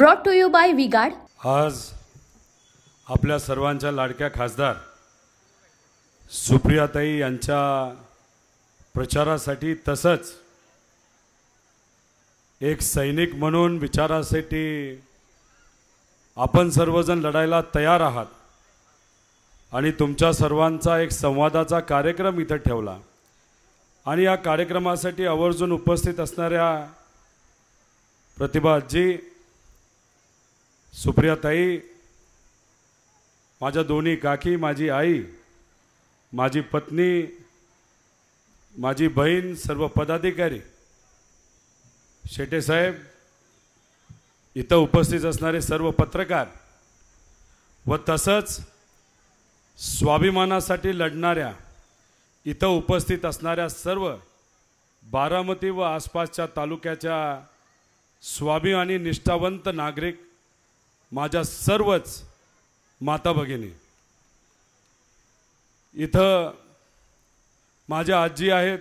Broad to you by V Guard आज आपल्या सर्वांच्या लाडक्या खासदार सुप्रियाताई यांच्या प्रचारासाठी तसंच एक सैनिक म्हणून विचारासाठी आपण सर्वजण लढायला तयार आहात आणि तुमच्या सर्वांचा एक संवादाचा कार्यक्रम इथं ठेवला आणि या कार्यक्रमासाठी आवर्जून उपस्थित असणाऱ्या प्रतिभाजी सुप्रिया ताई माझ्या दोन्ही काकी माझी आई माझी पत्नी माझी बहीण सर्व पदाधिकारी शेटेसाहेब इथं उपस्थित असणारे सर्व पत्रकार व तसंच स्वाभिमानासाठी लढणाऱ्या इथं उपस्थित असणाऱ्या सर्व बारामती व आसपासच्या तालुक्याच्या स्वाभिमानी निष्ठावंत नागरिक माझ्या सर्वच माता भगिनी इथं माझ्या आजी आहेत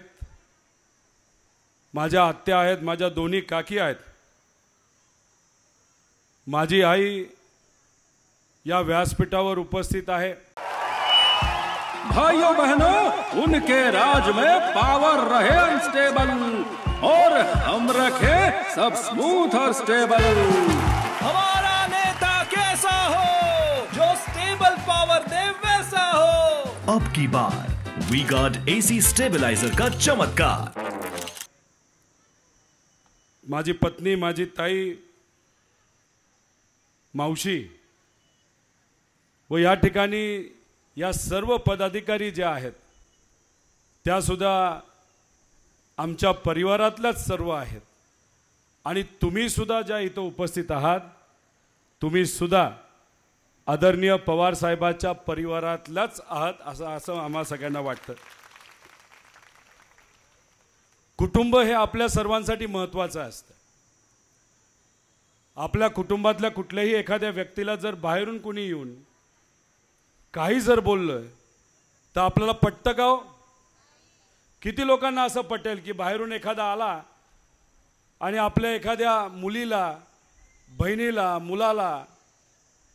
माझ्या आत्या आहेत माझ्या दोन्ही काकी आहेत माझी आई या व्यासपीठावर उपस्थित आहे भाई बहनो उनके राज में पावर रहे अनस्टेबल और हम रखे सब स्मूथ और स्टेबल आपकी बार वी गॉट एसी स्टेबिलाईजर का चमत्कार माझी पत्नी माझी ताई मावशी व या ठिकाणी या सर्व पदाधिकारी ज्या आहेत त्या सुद्धा आमच्या परिवारातल्याच सर्व आहेत आणि तुम्ही सुद्धा ज्या इथं उपस्थित आहात तुम्ही सुद्धा आदरणीय पवारसाहेबाच्या परिवारातलाच आहात असं असं आम्हाला सगळ्यांना वाटतं कुटुंब हे आपल्या सर्वांसाठी महत्त्वाचं असतं आपल्या कुटुंबातल्या कुठल्याही एखाद्या व्यक्तीला जर बाहेरून कुणी येऊन काही जर बोललं तर आपल्याला पटतं का हो? किती लोकांना असं पटेल की बाहेरून एखादा आला आणि आपल्या एखाद्या मुलीला बहिणीला मुलाला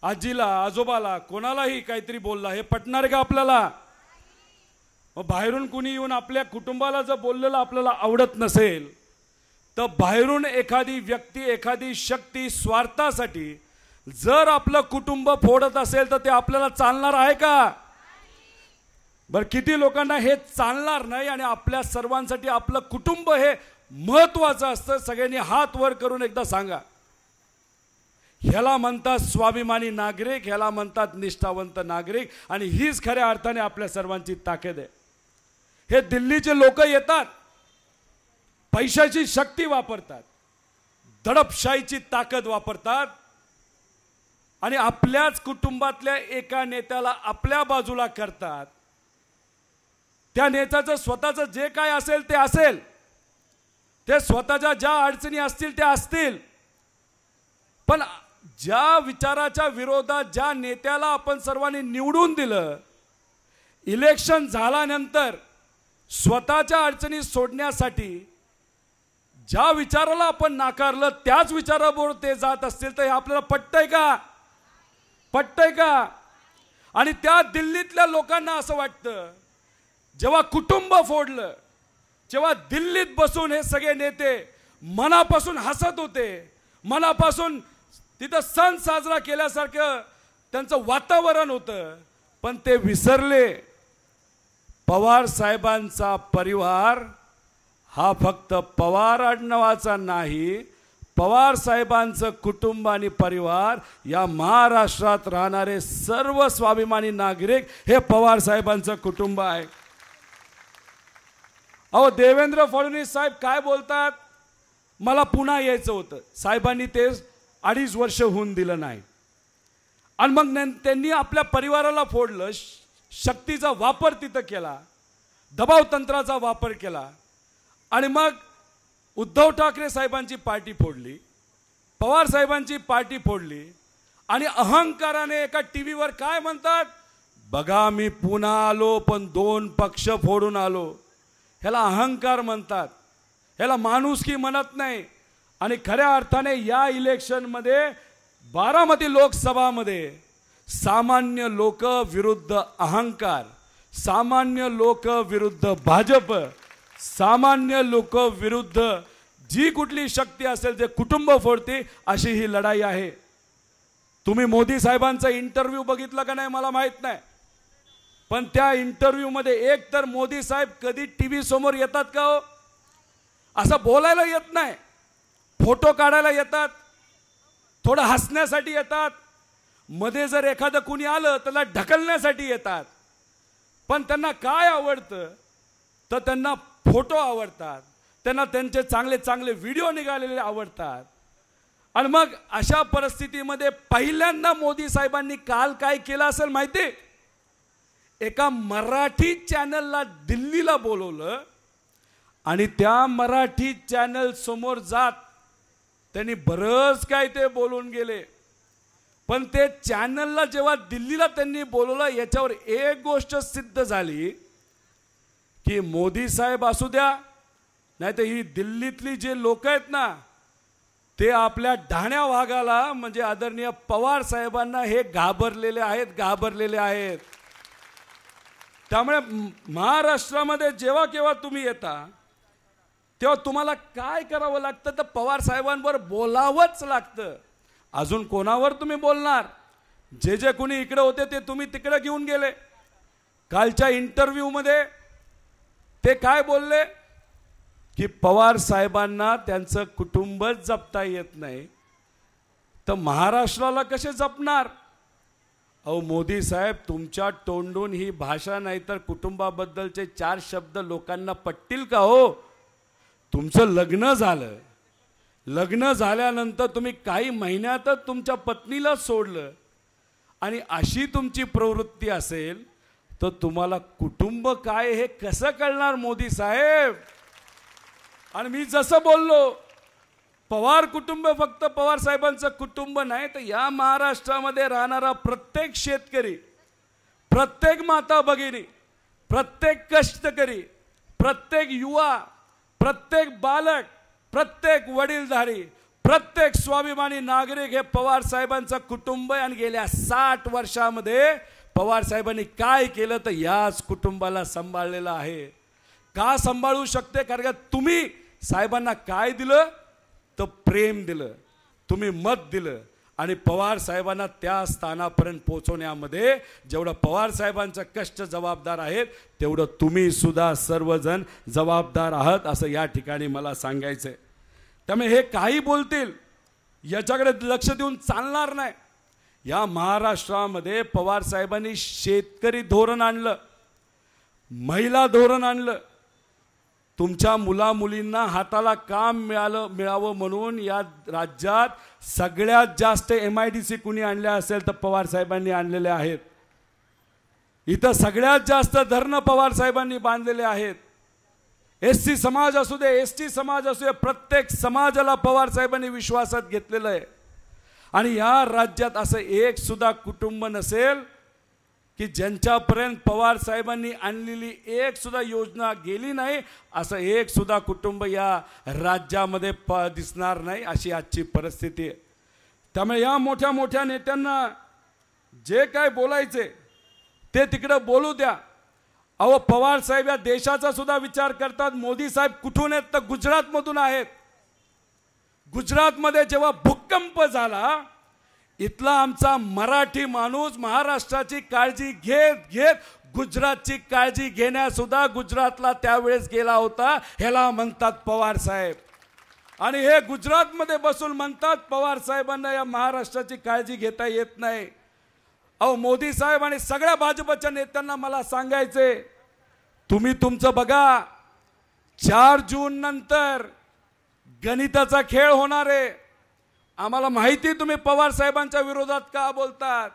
आजीला आजोबाला कोणालाही काहीतरी बोलला हे पटणार का आपल्याला बाहेरून कुणी येऊन आपल्या कुटुंबाला जर बोललेलं आपल्याला आवडत नसेल तर बाहेरून एखादी व्यक्ती एखादी शक्ती स्वार्थासाठी जर आपलं कुटुंब फोडत असेल तर ते आपल्याला चालणार आहे का बरं किती लोकांना हे चालणार नाही आणि आपल्या सर्वांसाठी आपलं कुटुंब हे महत्त्वाचं असतं सगळ्यांनी हात वर करून एकदा सांगा ह्याला म्हणतात स्वाभिमानी नागरिक ह्याला म्हणतात निष्ठावंत नागरिक आणि हीच खऱ्या अर्थाने आपल्या सर्वांची ताकद आहे हे दिल्लीचे लोक येतात पैशाची शक्ती वापरतात दडपशाहीची ताकद वापरतात आणि आपल्याच कुटुंबातल्या एका नेत्याला आपल्या बाजूला करतात त्या नेत्याचं स्वतःचं जे काय असेल ते असेल ते स्वतःच्या ज्या अडचणी असतील त्या असतील पण ज्या विचाराच्या विरोधात ज्या नेत्याला आपण सर्वांनी निवडून दिलं इलेक्शन झाल्यानंतर स्वतःच्या अडचणी सोडण्यासाठी ज्या विचाराला आपण नाकारलं त्याच विचाराबरोबर ते जात असतील तर हे आपल्याला पटतंय का पटतंय का आणि त्या दिल्लीतल्या लोकांना असं वाटतं जेव्हा कुटुंब फोडलं जेव्हा दिल्लीत बसून हे सगळे नेते मनापासून हसत होते मनापासून तिथं सण साजरा केल्यासारखं त्यांचं वातावरण होतं पण ते विसरले पवार साहेबांचा परिवार हा फक्त पवार आडनावाचा नाही पवार साहेबांचं कुटुंब आणि परिवार या महाराष्ट्रात राहणारे सर्व स्वाभिमानी नागरिक हे पवार साहेबांचं कुटुंब आहे अहो देवेंद्र फडणवीस साहेब काय बोलतात मला पुन्हा यायचं होतं साहेबांनी ते अडीच वर्ष होऊन दिलं नाही आणि मग त्यांनी आपल्या परिवाराला फोडलं शक्तीचा वापर तिथं केला दबाव तंत्राचा वापर केला आणि मग उद्धव ठाकरे साहेबांची पार्टी फोडली पवार साहेबांची पार्टी फोडली आणि अहंकाराने एका टी व्हीवर काय म्हणतात बघा मी पुन्हा आलो पण दोन पक्ष फोडून आलो ह्याला अहंकार म्हणतात ह्याला माणूस की म्हणत नाही आणि खऱ्या अर्थाने या इलेक्शनमध्ये बारामती लोकसभामध्ये सामान्य लोक विरुद्ध अहंकार सामान्य लोक विरुद्ध भाजप सामान्य लोक विरुद्ध जी कुठली शक्ती असेल जे कुटुंब फोडते अशी ही लढाई आहे तुम्ही मोदी साहेबांचा इंटरव्ह्यू बघितला का नाही मला माहीत नाही पण त्या इंटरव्ह्यूमध्ये एक तर मोदी साहेब कधी टी व्ही समोर येतात का हो असं बोलायला येत नाही फोटो काढायला येतात थोडं हसण्यासाठी येतात मध्ये जर एखादं कुणी आलं त्याला ढकलण्यासाठी येतात पण त्यांना काय आवडतं तर त्यांना फोटो आवडतात त्यांना त्यांचे चांगले चांगले व्हिडिओ निघालेले आवडतात आणि मग अशा परिस्थितीमध्ये पहिल्यांदा मोदी साहेबांनी काल काय केलं असेल माहिती एका मराठी चॅनलला दिल्लीला बोलवलं आणि त्या मराठी चॅनल समोर जात त्यांनी बरंच काय ते बोलून गेले पण ते चॅनलला जेव्हा दिल्लीला त्यांनी बोलवलं याच्यावर एक गोष्ट सिद्ध झाली की मोदी साहेब असू द्या नाहीतर ही दिल्लीतली जे लोक आहेत ना ते आपल्या ढाण्या भागाला म्हणजे आदरणीय पवार साहेबांना हे घाबरलेले आहेत घाबरलेले आहेत त्यामुळे महाराष्ट्रामध्ये जेव्हा केव्हा तुम्ही येता तेव्हा तुम्हाला काय करावं लागतं तर पवार साहेबांवर बोलावंच लागतं अजून कोणावर तुम्ही बोलणार जे जे कोणी इकडे होते ते तुम्ही तिकडे घेऊन गेले कालच्या मध्ये ते काय बोलले की पवार साहेबांना त्यांचं कुटुंबच जपता येत नाही तर महाराष्ट्राला कसे जपणार अहो मोदी साहेब तुमच्या तोंडून ही भाषा नाही तर कुटुंबाबद्दलचे चार शब्द लोकांना पटतील का हो तुमचं लग्न झालं लग्न झाल्यानंतर तुम्ही काही महिन्यातच तुमच्या पत्नीला सोडलं आणि अशी तुमची प्रवृत्ती असेल तर तुम्हाला कुटुंब काय हे कसं कळणार मोदी साहेब आणि मी जसं बोललो पवार कुटुंब फक्त पवार साहेबांचं कुटुंब नाही तर या महाराष्ट्रामध्ये राहणारा प्रत्येक शेतकरी प्रत्येक माता भगिनी प्रत्येक कष्टकरी प्रत्येक युवा प्रत्येक बालक प्रत्येक वडीलधारी प्रत्येक स्वाभिमानी नागरिक हे पवार साहेबांचं कुटुंब आणि गेल्या साठ वर्षामध्ये पवार साहेबांनी काय केलं तर याच कुटुंबाला सांभाळलेलं आहे का सांभाळू शकते कारण का तुम्ही साहेबांना काय दिलं तर प्रेम दिलं तुम्ही मत दिलं आणि पवार साहेबांना त्या स्थानापर्यंत पोहोचवण्यामध्ये जेवढं पवार साहेबांचं कष्ट जबाबदार आहेत तेवढं तुम्ही सुद्धा सर्वजण जबाबदार आहात असं या ठिकाणी मला सांगायचं आहे त्यामुळे हे काही बोलतील याच्याकडे लक्ष देऊन चालणार नाही या महाराष्ट्रामध्ये पवार साहेबांनी शेतकरी धोरण आणलं महिला धोरण आणलं तुमच्या मुलामुलींना हाताला काम मिळालं मिळावं म्हणून या राज्यात सगळ्यात जास्त एम आय डी सी कुणी आणल्या असेल तर पवार साहेबांनी आणलेल्या आहेत इथं सगळ्यात जास्त धरणं पवार साहेबांनी बांधलेले आहेत एस सी समाज असू दे एस टी समाज असू दे प्रत्येक समाजाला पवार साहेबांनी विश्वासात घेतलेलं आहे आणि या राज्यात असं एक सुद्धा कुटुंब नसेल की ज्यांच्यापर्यंत पवार साहेबांनी आणलेली एक सुद्धा योजना गेली नाही असं एक सुद्धा कुटुंब या राज्यामध्ये प दिसणार नाही अशी आजची परिस्थिती आहे त्यामुळे या मोठ्या मोठ्या नेत्यांना जे काय बोलायचे ते तिकडं बोलू द्या अहो पवार साहेब या देशाचा सुद्धा विचार करतात मोदी साहेब कुठून आहेत तर गुजरातमधून आहेत गुजरातमध्ये जेव्हा भूकंप झाला इथला आमचा मराठी माणूस महाराष्ट्राची काळजी घेत घेत गुजरातची काळजी घेण्यासुद्धा गुजरातला त्यावेळेस गेला होता ह्याला म्हणतात पवार साहेब आणि हे गुजरातमध्ये बसून म्हणतात पवार साहेबांना या महाराष्ट्राची काळजी घेता येत नाही अहो मोदी साहेब आणि सगळ्या भाजपच्या नेत्यांना मला सांगायचे तुम्ही तुमचं बघा चार जून नंतर गणिताचा खेळ होणार आहे आम्हाला माहिती तुम्ही पवार साहेबांच्या विरोधात का बोलतात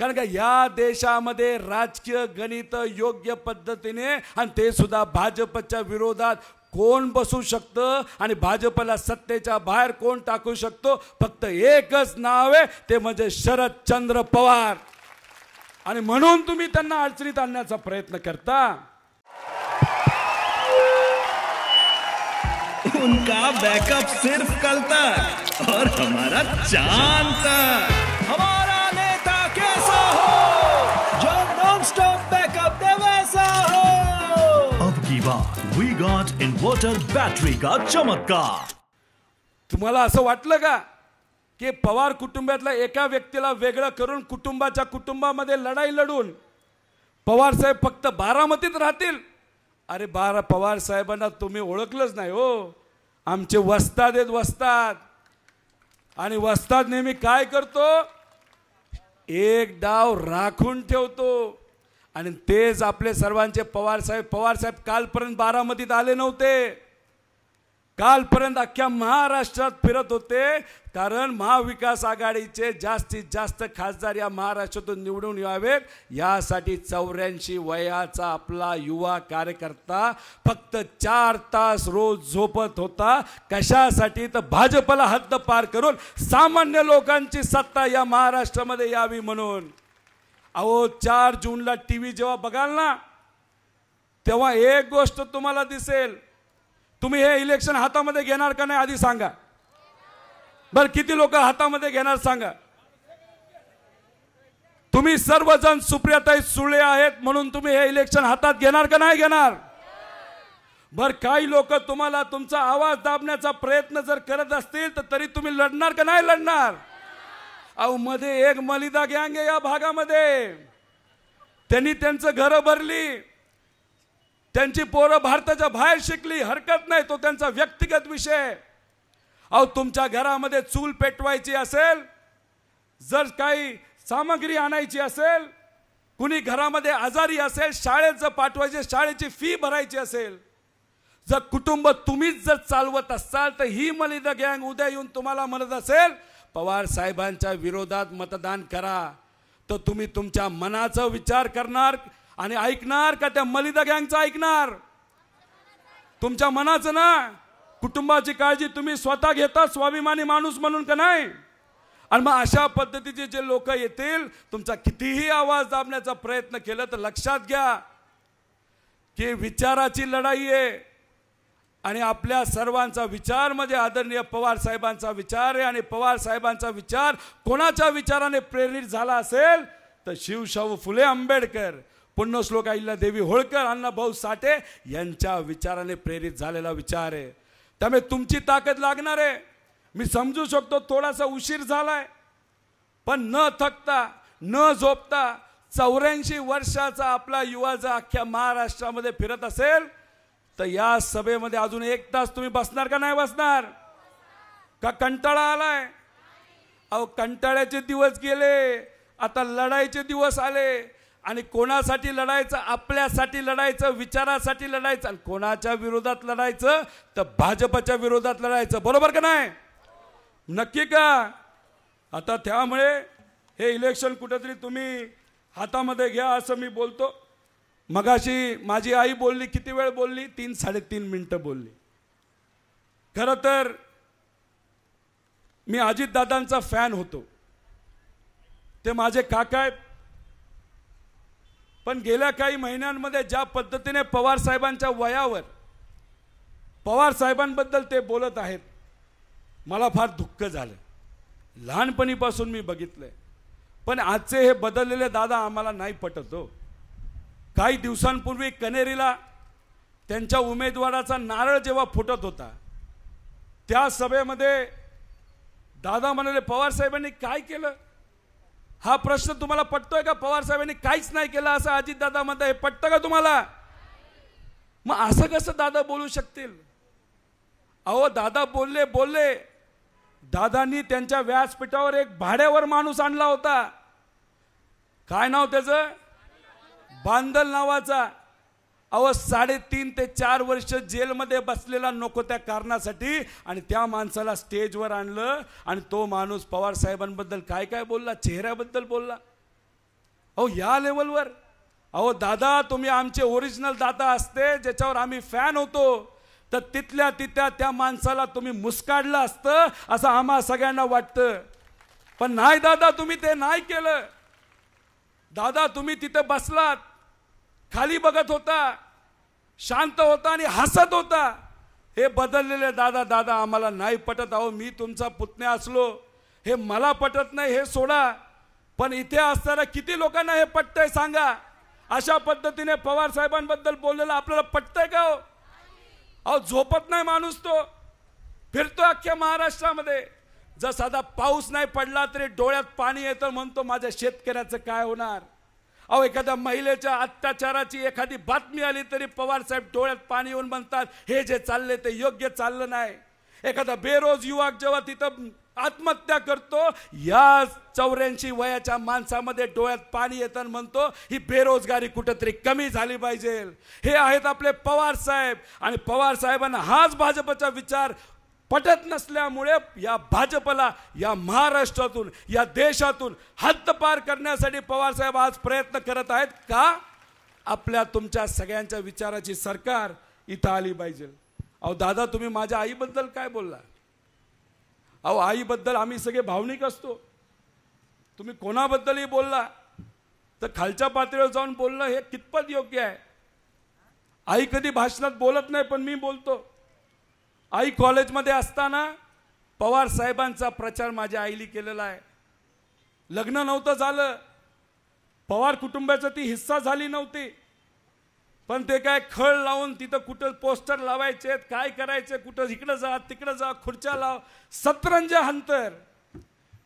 कारण का या देशामध्ये राजकीय गणित योग्य पद्धतीने आणि ते सुद्धा भाजपच्या विरोधात कोण बसू शकतं आणि भाजपला सत्तेच्या बाहेर कोण टाकू शकतो फक्त एकच नाव आहे ते म्हणजे शरदचंद्र पवार आणि म्हणून तुम्ही त्यांना अडचणीत आणण्याचा प्रयत्न करता उनका बैकअप सिर्फ कल तक और हमारा चांद तक हमारा नेता कैसा हो जो नॉन स्टॉप बैकअप दे वैसा हो अब की बात वी गॉट इन्वर्टर बैटरी का चमत्कार तुम्हाला असं वाटलं का की पवार कुटुंबातल्या एका व्यक्तीला वेगळं करून कुटुंबाच्या कुटुंबामध्ये लढाई लढून पवार साहेब फक्त बारामतीत राहतील अरे बारा पवार साहेबांना तुम्ही ओळखलंच नाही हो आमचे वस्ताद आहेत वस्ताद आणि वस्ताद नेहमी काय करतो एक डाव राखून ठेवतो आणि तेच आपले सर्वांचे पवार साहेब पवार साहेब कालपर्यंत बारामतीत आले नव्हते कालपर्यंत अख्ख्या महाराष्ट्रात फिरत होते कारण महाविकास आघाडीचे जास्तीत जास्त खासदार या महाराष्ट्रातून निवडून यावेत यासाठी चौऱ्याऐंशी वयाचा आपला युवा कार्यकर्ता फक्त चार तास रोज झोपत होता कशासाठी तर भाजपला हद्द पार करून सामान्य लोकांची सत्ता या महाराष्ट्रामध्ये यावी म्हणून अहो चार जूनला टी व्ही जेव्हा बघाल ना तेव्हा एक गोष्ट तुम्हाला दिसेल तुम्ही हे इलेक्शन हातामध्ये घेणार का नाही आधी सांगा बरं किती लोक हातामध्ये घेणार सांगा तुम्ही सर्वजण सुप्रियाताई सुळे आहेत म्हणून तुम्ही हे इलेक्शन हातात घेणार का नाही घेणार बर काही लोक तुम्हाला तुमचा आवाज दाबण्याचा प्रयत्न जर करत असतील तर तरी तुम्ही लढणार का नाही लढणार अहो मध्ये एक मलिदा गँग या भागामध्ये त्यांनी त्यांचं घरं भरली त्यांची पोरं भारताच्या बाहेर शिकली हरकत नाही तो त्यांचा व्यक्तिगत विषय अहो तुमच्या घरामध्ये चूल पेटवायची असेल जर काही सामग्री आणायची असेल कुणी घरामध्ये आजारी असेल शाळेत पाठवायचे शाळेची फी भरायची असेल जर कुटुंब तुम्हीच जर चालवत असाल तर ही मलिद गँग उद्या येऊन तुम्हाला म्हणत असेल पवार साहेबांच्या विरोधात मतदान करा तर तुम्ही तुमच्या मनाचा विचार करणार आणि ऐकणार का त्या मलिदा गँगचं ऐकणार तुमच्या मनाचं ना कुटुंबाची काळजी तुम्ही स्वतः घेता स्वाभिमानी माणूस म्हणून का नाही आणि मग अशा पद्धतीचे जे लोक येतील तुमचा कितीही आवाज दाबण्याचा प्रयत्न केला तर लक्षात घ्या की विचाराची लढाई आहे आणि आपल्या सर्वांचा विचार म्हणजे आदरणीय पवार साहेबांचा विचार आहे आणि पवार साहेबांचा विचार कोणाच्या विचाराने प्रेरित झाला असेल तर शिवशाहू फुले आंबेडकर श्लोक आईला देवी होळकर भाऊ साठे यांच्या विचाराने प्रेरित झालेला विचार आहे त्यामुळे तुमची ताकद लागणार आहे मी समजू शकतो थोडासा उशीर झालाय पण न थकता न झोपता चौऱ्याऐंशी वर्षाचा आपला युवा जर अख्ख्या महाराष्ट्रामध्ये फिरत असेल तर या सभेमध्ये अजून एक तास तुम्ही बसणार का नाही बसणार का कंटाळा आलाय अहो कंटाळ्याचे दिवस गेले आता लढाईचे दिवस आले आणि कोणासाठी लढायचं आपल्यासाठी लढायचं विचारासाठी लढायचं आणि कोणाच्या विरोधात लढायचं तर भाजपच्या विरोधात लढायचं बरोबर का नाही नक्की का आता त्यामुळे हे इलेक्शन कुठेतरी तुम्ही हातामध्ये घ्या असं मी बोलतो मगाशी माझी आई बोलली किती वेळ बोलली तीन साडेतीन मिनटं बोलली खरं तर मी अजितदादांचा फॅन होतो ते माझे काका आहेत पण गेल्या काही महिन्यांमध्ये ज्या पद्धतीने पवार साहेबांच्या वयावर पवार साहेबांबद्दल ते बोलत आहेत मला फार दुःख झालं लहानपणीपासून मी बघितलंय पण आजचे हे बदललेले दादा आम्हाला नाही पटत हो काही दिवसांपूर्वी कनेरीला त्यांच्या उमेदवाराचा नारळ जेव्हा फुटत होता त्या सभेमध्ये दादा म्हणाले पवारसाहेबांनी काय केलं हा प्रश्न तुम्हाला पटतोय का पवार साहेबांनी काहीच नाही केलं असं अजितदादा दादा हे पटतं का तुम्हाला मग असं कसं दादा बोलू शकतील अहो दादा बोलले बोलले दादांनी त्यांच्या व्यासपीठावर एक भाड्यावर माणूस आणला होता काय नाव त्याचं बांदल नावाचा अहो साडेतीन ते चार वर्ष जेलमध्ये बसलेला नको त्या कारणासाठी आणि त्या माणसाला स्टेजवर आणलं आणि तो माणूस पवार साहेबांबद्दल काय काय बोलला चेहऱ्याबद्दल बोलला अहो या लेवलवर अहो दादा तुम्ही आमचे ओरिजिनल दादा असते ज्याच्यावर आम्ही फॅन होतो तर तिथल्या तिथ्या त्या माणसाला तुम्ही मुस्काडलं असतं असं आम्हा सगळ्यांना वाटतं पण नाही दादा तुम्ही ते नाही केलं दादा तुम्ही तिथे बसलात खाली बघत होता शांत होता आणि हसत होता हे बदललेले दादा दादा आम्हाला नाही पटत आहो मी तुमचा पुतण्या असलो हे मला पटत नाही हे सोडा पण इथे असताना किती लोकांना हे पटतंय सांगा अशा पद्धतीने पवार साहेबांबद्दल बोललेलं आपल्याला पटतंय का हो अहो झोपत नाही माणूस तो फिरतो अख्ख्या महाराष्ट्रामध्ये जर साधा पाऊस नाही पडला तरी डोळ्यात पाणी येतं म्हणतो माझ्या शेतकऱ्याचं काय होणार अहो एखाद्या महिलेच्या अत्याचाराची एखादी बातमी आली तरी पवार साहेब डोळ्यात पाणी येऊन म्हणतात हे जे चालले ते योग्य चाललं नाही एखादा बेरोज युवक जेव्हा तिथं आत्महत्या करतो या चौऱ्याऐंशी वयाच्या माणसामध्ये डोळ्यात पाणी येतं म्हणतो ही बेरोजगारी कुठंतरी कमी झाली पाहिजे हे आहेत आपले पवार साहेब आणि पवार साहेबांना हाच भाजपचा विचार पटत नसल्यामुळे या भाजपला या महाराष्ट्रातून या देशातून हद्दपार करण्यासाठी पवारसाहेब आज प्रयत्न करत आहेत का आपल्या तुमच्या सगळ्यांच्या विचाराची सरकार इथं आली पाहिजे अहो दादा तुम्ही माझ्या आईबद्दल काय बोलला अहो आईबद्दल आम्ही सगळे भावनिक असतो तुम्ही कोणाबद्दलही बोलला तर खालच्या पातळीवर जाऊन बोलणं हे कितपत योग्य आहे आई कधी भाषणात बोलत नाही पण मी बोलतो आई कॉलेजमध्ये असताना पवार साहेबांचा प्रचार माझ्या आईली केलेला आहे लग्न नव्हतं झालं पवार कुटुंबाचा ती हिस्सा झाली नव्हती पण ते काय खळ लावून तिथं कुठं पोस्टर लावायचे काय करायचे कुठं इकडं जा तिकडं जा खुर्च्या लाव सतरंज हंतर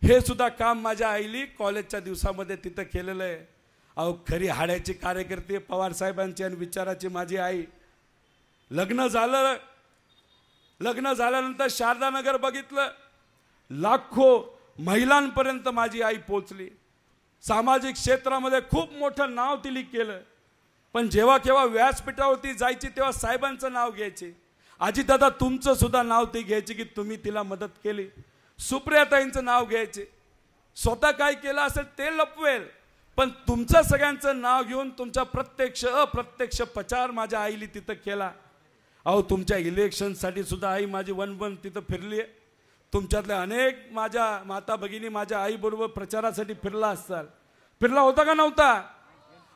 हे सुद्धा काम माझ्या आईली कॉलेजच्या दिवसामध्ये तिथं केलेलं आहे अहो खरी हाड्याची कार्यकर्ते पवार साहेबांची आणि विचाराची माझी आई लग्न झालं लग्न झाल्यानंतर शारदानगर बघितलं लाखो महिलांपर्यंत माझी आई पोचली सामाजिक क्षेत्रामध्ये खूप मोठं नाव तिने केलं पण जेव्हा केव्हा व्यासपीठावरती जायची तेव्हा साहेबांचं नाव घ्यायचे दादा तुमचं सुद्धा नाव ती घ्यायची की तुम्ही तिला मदत केली सुप्रियाताईंचं नाव घ्यायचे स्वतः काय केलं असेल ते लपवेल पण तुमचं सगळ्यांचं नाव घेऊन तुमचा प्रत्यक्ष अप्रत्यक्ष प्रचार माझ्या आईली तिथं केला अहो तुमच्या इलेक्शनसाठी सुद्धा आई माझी वन वन तिथं फिरली आहे तुमच्यातल्या अनेक माझ्या माता भगिनी माझ्या आईबरोबर प्रचारासाठी फिरला असताल फिरला होता का नव्हता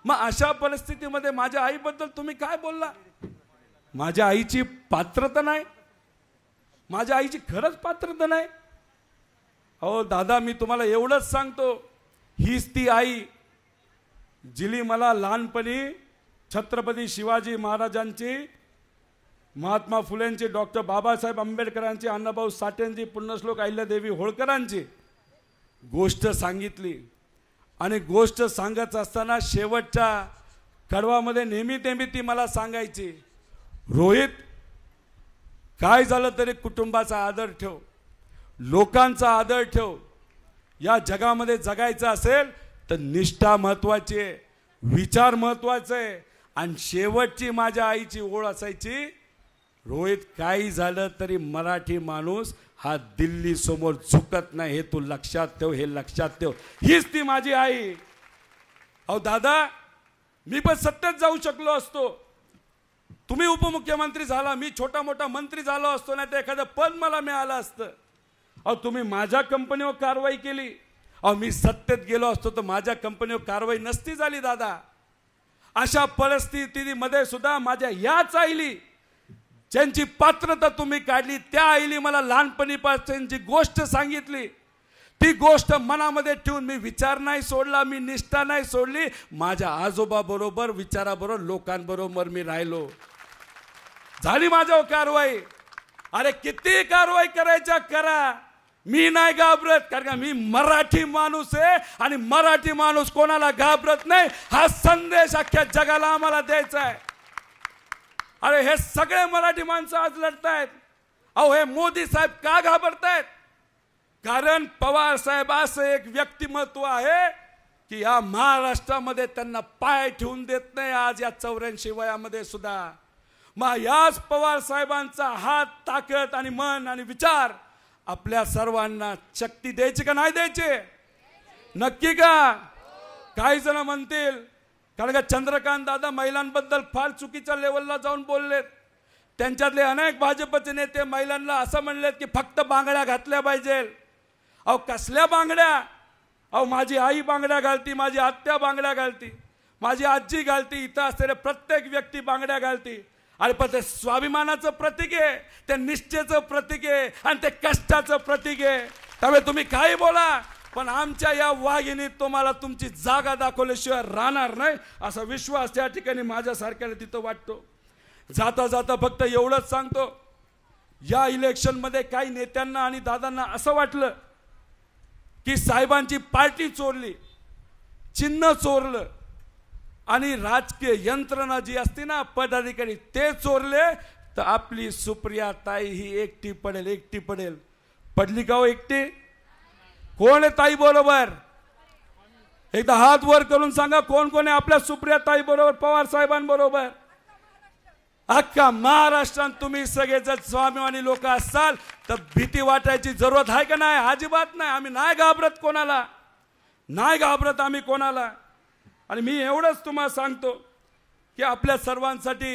मग अशा परिस्थितीमध्ये माझ्या आईबद्दल तुम्ही काय बोलला माझ्या आईची पात्रता नाही माझ्या आईची खरंच पात्रता नाही अहो दादा मी तुम्हाला एवढंच सांगतो हीच ती आई जिली मला लहानपणी छत्रपती शिवाजी महाराजांची महात्मा फुलेंची डॉक्टर बाबासाहेब आंबेडकरांची अण्णाभाऊ साठेंची पुण्यश्लोक अहिल्यादेवी होळकरांची गोष्ट सांगितली आणि गोष्ट सांगत असताना शेवटच्या कडवामध्ये नेहमी नेहमी ती मला सांगायची रोहित काय झालं तरी कुटुंबाचा आदर ठेव लोकांचा आदर ठेव या जगामध्ये जगायचं असेल तर निष्ठा महत्वाची आहे विचार महत्वाचा आहे आणि शेवटची माझ्या आईची ओळ असायची रोहित काही झालं तरी मराठी माणूस हा दिल्ली समोर झुकत नाही हे तू लक्षात ठेव हे लक्षात ठेव हीच ती माझी आई अहो दादा मी पण सत्तेत जाऊ शकलो असतो तुम्ही उपमुख्यमंत्री झाला मी छोटा मोठा मंत्री झालो असतो नाही तर एखादं पद मला मिळालं असतं अहो तुम्ही माझ्या कंपनीवर कारवाई केली अहो मी सत्तेत गेलो असतो तर माझ्या कंपनीवर कारवाई नसती झाली दादा अशा परिस्थितीमध्ये सुद्धा माझ्या याच आईली ज्यांची पात्रता तुम्ही काढली त्या आईली मला लहानपणीपासून जी गोष्ट सांगितली ती गोष्ट मनामध्ये ठेवून मी विचार नाही सोडला मी निष्ठा नाही सोडली माझ्या आजोबाबरोबर विचाराबरोबर लोकांबरोबर मी राहिलो झाली माझ्यावर कारवाई अरे किती कारवाई करायच्या करा मी नाही घाबरत कारण का मी मराठी माणूस आहे आणि मराठी माणूस कोणाला घाबरत नाही हा संदेश अख्ख्या जगाला आम्हाला द्यायचा आहे अरे हे सगळे मराठी माणसं आज लढतायत अहो हे मोदी साहेब का घाबरतायत कारण पवार साहेब असं एक व्यक्तिमत्व आहे की या महाराष्ट्रामध्ये त्यांना पाय ठेवून देत नाही आज या चौऱ्याऐंशी वयामध्ये सुद्धा मग याच पवार साहेबांचा हात ताकद आणि मन आणि विचार आपल्या सर्वांना शक्ती द्यायची का नाही द्यायचे नक्की का काही जण म्हणतील कारण का चंद्रकांत दादा महिलांबद्दल फार चुकीच्या लेवलला जाऊन बोललेत त्यांच्यातले अनेक भाजपचे नेते महिलांना असं म्हणलेत की फक्त बांगड्या घातल्या पाहिजे अहो कसल्या बांगड्या अहो माझी आई बांगड्या घालती माझी आत्या बांगड्या घालती माझी आजी घालती इथं असलेले प्रत्येक व्यक्ती बांगड्या घालती अरे पण ते स्वाभिमानाचं प्रतीक आहे ते निष्ठेचं प्रतीक आहे आणि ते कष्टाचं प्रतीक आहे त्यामुळे तुम्ही काही बोला पण आमच्या या वाघिणीत तुम्हाला तुमची जागा दाखवल्याशिवाय राहणार नाही असा विश्वास त्या ठिकाणी माझ्यासारख्याला तिथं वाटतो जाता जाता फक्त एवढंच सांगतो या इलेक्शनमध्ये काही नेत्यांना आणि दादांना असं वाटलं की साहेबांची पार्टी चोरली चिन्ह चोरलं आणि राजकीय यंत्रणा जी असते ना पदाधिकारी ते चोरले तर आपली सुप्रिया ताई ही एकटी पडेल एकटी पडेल पडली गाव हो एकटी कोण आहे ताई बरोबर एकदा हात वर करून सांगा कोण कोण आहे आपल्या सुप्रिया ताई बरोबर पवार साहेबांबरोबर अख्खा महाराष्ट्रात तुम्ही सगळे जर स्वाभिमानी लोक असाल तर भीती वाटायची जरूरत आहे का नाही अजिबात नाही आम्ही नाही घाबरत कोणाला नाही घाबरत आम्ही कोणाला आणि मी एवढंच तुम्हाला सांगतो की आपल्या सर्वांसाठी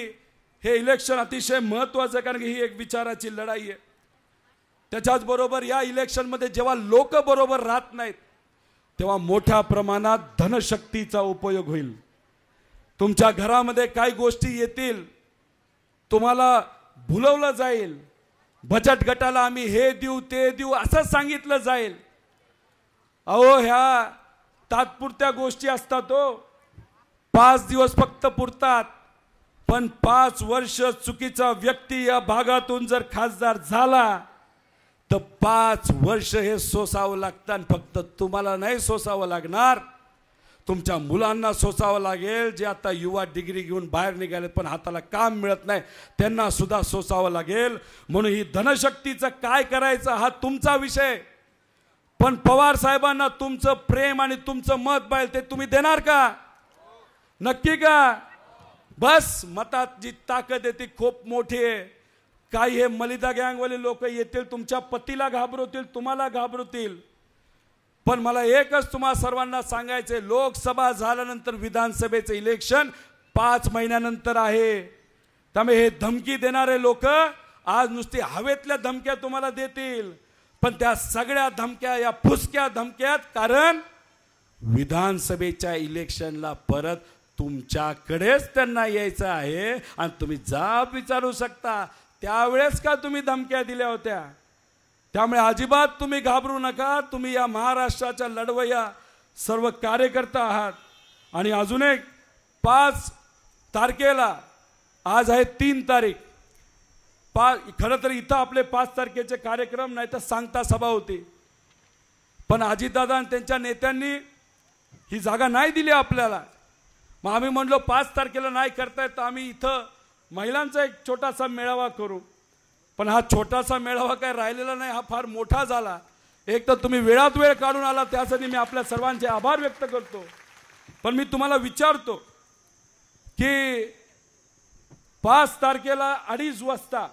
हे इलेक्शन अतिशय महत्त्वाचं कारण की ही एक विचाराची लढाई आहे त्याच्याचबरोबर या इलेक्शनमध्ये जेव्हा लोक बरोबर राहत नाहीत तेव्हा मोठ्या प्रमाणात धनशक्तीचा उपयोग होईल तुमच्या घरामध्ये काय गोष्टी येतील तुम्हाला भुलवलं जाईल बचत गटाला आम्ही हे देऊ ते देऊ असं सांगितलं जाईल अहो ह्या तात्पुरत्या गोष्टी असतात हो पाच दिवस फक्त पुरतात पण पाच वर्ष चुकीचा व्यक्ती या भागातून जर खासदार झाला तर पाच वर्ष हे सोसावं लागतं आणि फक्त तुम्हाला नाही सोसावं लागणार तुमच्या मुलांना सोसावं लागेल जे आता युवा डिग्री घेऊन बाहेर निघाले पण हाताला काम मिळत नाही त्यांना सुद्धा सोसावं लागेल म्हणून ही धनशक्तीचं काय करायचं हा तुमचा विषय पण पवार साहेबांना तुमचं प्रेम आणि तुमचं मत पाहिजे ते तुम्ही देणार का नक्की का बस मतात जी ताकद आहे ती खूप मोठी आहे काय हे मलिदा गँगवाले लोक येतील तुमच्या पतीला घाबरवतील तुम्हाला घाबरवतील पण मला एकच तुम्हाला सर्वांना सांगायचे लोकसभा झाल्यानंतर विधानसभेचं इलेक्शन पाच महिन्यानंतर आहे त्यामुळे हे धमकी देणारे लोक आज नुसती हवेतल्या धमक्या तुम्हाला देतील पण त्या सगळ्या धमक्या या फुसक्या धमक्यात कारण विधानसभेच्या इलेक्शनला परत तुमच्याकडेच त्यांना यायचं आहे आणि तुम्ही जाब विचारू शकता त्यावेळेस का तुम्ही धमक्या दिल्या होत्या त्यामुळे अजिबात तुम्ही घाबरू नका तुम्ही या महाराष्ट्राच्या लढवया सर्व कार्यकर्ता आहात आणि अजून एक पाच तारखेला आज आहे तीन तारीख पा खरं तर इथं आपले पाच तारखेचे कार्यक्रम नाही तर सांगता सभा होती पण अजितदादा आणि त्यांच्या नेत्यांनी ही जागा नाही दिली आपल्याला मग आम्ही म्हणलो पाच तारखेला नाही करता तर आम्ही इथं महिलांचा एक छोटासा मेळावा करू पण हा छोटासा मेळावा काय राहिलेला नाही हा फार मोठा झाला एक तर तुम्ही वेळात वेळ काढून आला त्यासाठी मी आपल्या सर्वांचे आभार व्यक्त करतो पण मी तुम्हाला विचारतो की पाच तारखेला अडीच वाजता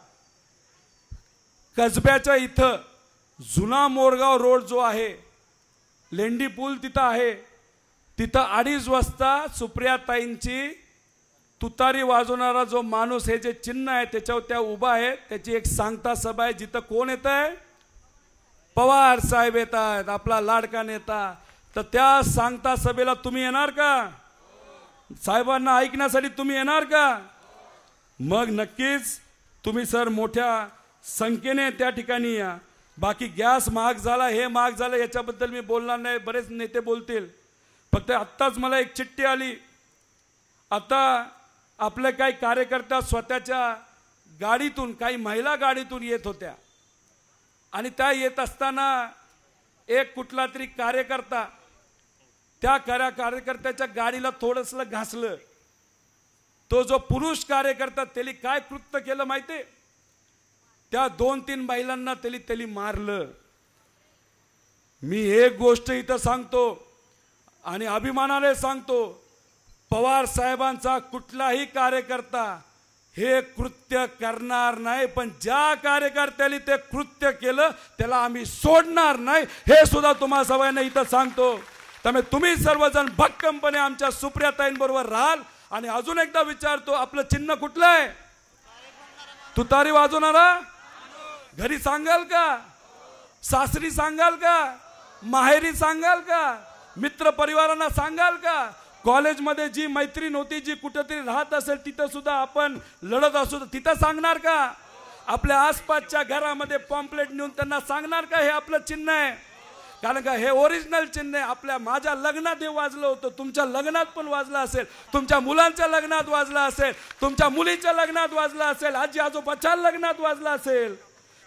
कसब्याच्या इथं जुना मोरगाव रोड जो आहे लेंडी पूल तिथं आहे तिथं अडीच वाजता सुप्रियाताईंची तुतारी वाजवणारा जो माणूस हे जे चिन्ह आहे त्याच्यावर त्या उभा आहे त्याची एक सांगता सभा आहे जिथं कोण येत आहे पवार साहेब येत आहेत आपला लाडका नेता तर त्या सांगता सभेला तुम्ही येणार का साहेबांना ऐकण्यासाठी तुम्ही येणार का मग नक्कीच तुम्ही सर मोठ्या संख्येने त्या ठिकाणी या बाकी गॅस महाग झाला हे महाग झालं याच्याबद्दल मी बोलणार नाही बरेच नेते बोलतील फक्त आत्ताच मला एक चिठ्ठी आली आता आपले काही कार्यकर्ता स्वतःच्या गाडीतून काही महिला गाडीतून येत होत्या आणि त्या येत असताना एक कुठला तरी कार्यकर्ता त्या खऱ्या कार्यकर्त्याच्या गाडीला थोडंसं घासलं तो जो पुरुष कार्यकर्ता त्याली काय कृत्य केलं माहिती त्या दोन तीन महिलांना त्याली त्याली मारलं मी एक गोष्ट इथं सांगतो आणि अभिमानाने सांगतो पवार साहेबांचा कुठलाही कार्यकर्ता हे कृत्य करणार नाही पण ज्या कार्यकर्त्याने ते कृत्य केलं त्याला आम्ही सोडणार नाही हे सुद्धा तुम्हाला सगळ्यांना इथं सांगतो त्यामुळे तुम्ही सर्वजण भक्कमपणे आमच्या सुप्रियाताईंबरोबर राहाल आणि अजून एकदा विचारतो आपलं चिन्ह कुठलं आहे तुतारी वाजवणारा घरी सांगाल का सासरी सांगाल का माहेरी सांगाल का मित्र परिवारांना सांगाल का कॉलेजमध्ये जी मैत्रीण होती जी कुठेतरी राहत असेल तिथं सुद्धा आपण लढत असू तिथं सांगणार का आपल्या आसपासच्या घरामध्ये पॉम्पलेट नेऊन त्यांना सांगणार का हे आपलं चिन्ह आहे कारण का हे ओरिजिनल चिन्ह आहे आपल्या माझ्या लग्नात हे वाजलं होतं तुमच्या लग्नात पण वाजलं असेल तुमच्या मुलांच्या लग्नात वाजलं असेल तुमच्या मुलीच्या लग्नात वाजलं असेल आजी आजोबाच्या लग्नात वाजलं असेल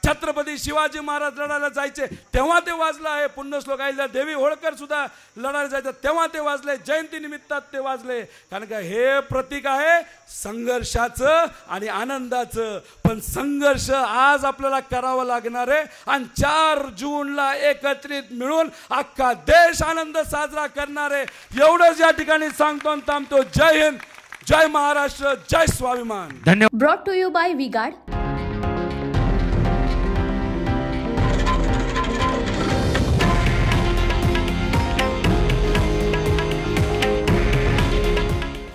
छत्रपती शिवाजी महाराज लढायला जायचे तेव्हा ते वाजलं आहे पुण्यश्लोक आहे देवी होळकर सुद्धा लढायला जायचं तेव्हा ते वाजले जयंती निमित्तात ते वाजले कारण का हे प्रतीक आहे संघर्षाचं आणि आनंदाचं पण संघर्ष आज आपल्याला करावा लागणार आहे आणि चार जूनला एकत्रित मिळून अख्खा देश आनंद साजरा करणार आहे एवढंच या ठिकाणी सांगतो थांबतो जय हिंद जय महाराष्ट्र जय स्वाभिमान धन्यवाद ब्रॉड टू यू बाय विगाड